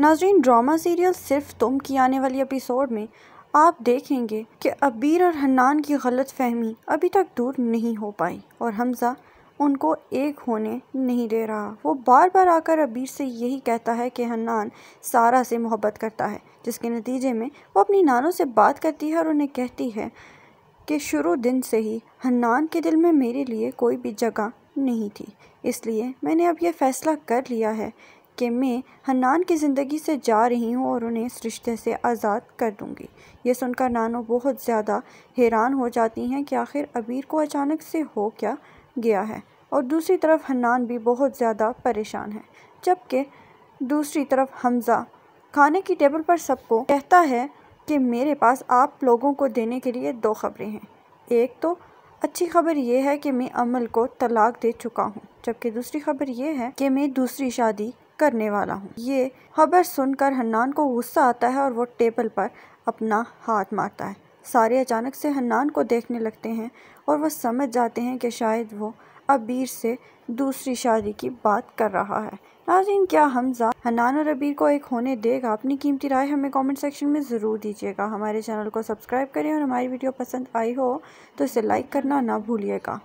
नाजरीन drama serial सिर्फ तुम की आने वाली एपिसोड में आप देखेंगे कि अबीर और हन्नान की गलत फहमी अभी तक दूर नहीं हो पाई और हमज़ा उनको एक होने नहीं दे रहा वो बार बार आकर अबीर से यही कहता है कि हन्नान सारा से मोहब्बत करता है जिसके नतीजे में वो अपनी नानों से बात करती है और उन्हें कहती है कि शुरू दिन से ही हन्नान के दिल में मेरे लिए कोई भी जगह नहीं थी इसलिए मैंने अब यह फ़ैसला कर लिया है कि मैं हन्नान की ज़िंदगी से जा रही हूँ और उन्हें रिश्ते से आज़ाद कर दूँगी ये सुनकर नानो बहुत ज़्यादा हैरान हो जाती हैं कि आखिर अबीर को अचानक से हो क्या गया है और दूसरी तरफ हन्नान भी बहुत ज़्यादा परेशान है जबकि दूसरी तरफ हमज़ा खाने की टेबल पर सबको कहता है कि मेरे पास आप लोगों को देने के लिए दो खबरें हैं एक तो अच्छी खबर यह है कि मैं अमल को तलाक दे चुका हूँ जबकि दूसरी खबर यह है कि मैं दूसरी शादी करने वाला हूँ ये खबर सुनकर हन्नान को गुस्सा आता है और वो टेबल पर अपना हाथ मारता है सारे अचानक से हन्नान को देखने लगते हैं और वह समझ जाते हैं कि शायद वो अबीर से दूसरी शादी की बात कर रहा है नाजीन क्या हमजा हनान और अबीर को एक होने देगा अपनी कीमती राय हमें कमेंट सेक्शन में ज़रूर दीजिएगा हमारे चैनल को सब्सक्राइब करें और हमारी वीडियो पसंद आई हो तो इसे लाइक करना ना भूलिएगा